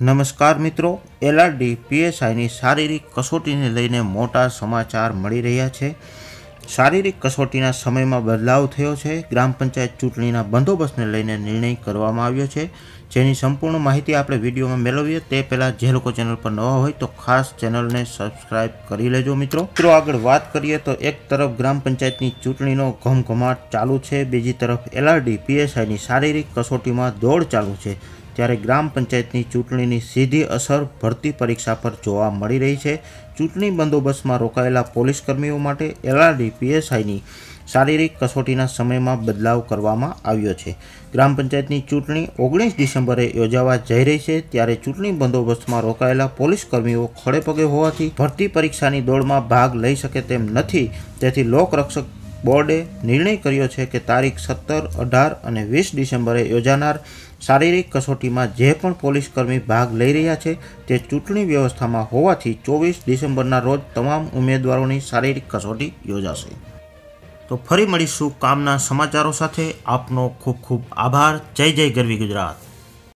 નમસ્કાર મિત્રો એલઆરડી પીએસઆઈની શારીરિક કસોટીને લઈને મોટા સમાચાર મળી રહ્યા છે શારીરિક કસોટીના સમયમાં બદલાવ થયો છે ગ્રામ પંચાયત ચૂંટણીના બંદોબસ્તને લઈને નિર્ણય કરવામાં આવ્યો છે જેની સંપૂર્ણ માહિતી આપણે વિડીયોમાં મેળવીએ તે પહેલાં જે લોકો ચેનલ પર નવા હોય તો ખાસ ચેનલને સબસ્ક્રાઇબ કરી લેજો મિત્રો મિત્રો આગળ વાત કરીએ તો એક તરફ ગ્રામ પંચાયતની ચૂંટણીનો ઘમઘમાટ ચાલુ છે બીજી તરફ એલઆરડી પીએસઆઈની શારીરિક કસોટીમાં દોડ ચાલુ છે ત્યારે ગ્રામ પંચાયતની ચૂંટણીની સીધી અસર ભરતી પરીક્ષા પર જોવા મળી રહી છે ચૂંટણી બંદોબસ્તમાં રોકાયેલા પોલીસ કર્મીઓ માટે એલઆરડી પીએસઆઈની શારીરિક કસોટીના સમયમાં બદલાવ કરવામાં આવ્યો છે ગ્રામ પંચાયતની ચૂંટણી ઓગણીસ ડિસેમ્બરે યોજાવા જઈ રહી છે ત્યારે ચૂંટણી બંદોબસ્તમાં રોકાયેલા પોલીસ કર્મીઓ ખડેપગે હોવાથી ભરતી પરીક્ષાની દોડમાં ભાગ લઈ શકે તેમ નથી તેથી લોકરક્ષક બોર્ડે નિર્ણય કર્યો છે કે તારીખ સત્તર અઢાર અને વીસ ડિસેમ્બરે યોજાનાર શારીરિક કસોટીમાં જે પણ પોલીસકર્મી ભાગ લઈ રહ્યા છે તે ચૂંટણી વ્યવસ્થામાં હોવાથી ચોવીસ ડિસેમ્બરના રોજ તમામ ઉમેદવારોની શારીરિક કસોટી યોજાશે તો ફરી મળીશું કામના સમાચારો સાથે આપનો ખૂબ ખૂબ આભાર જય જય ગરવી ગુજરાત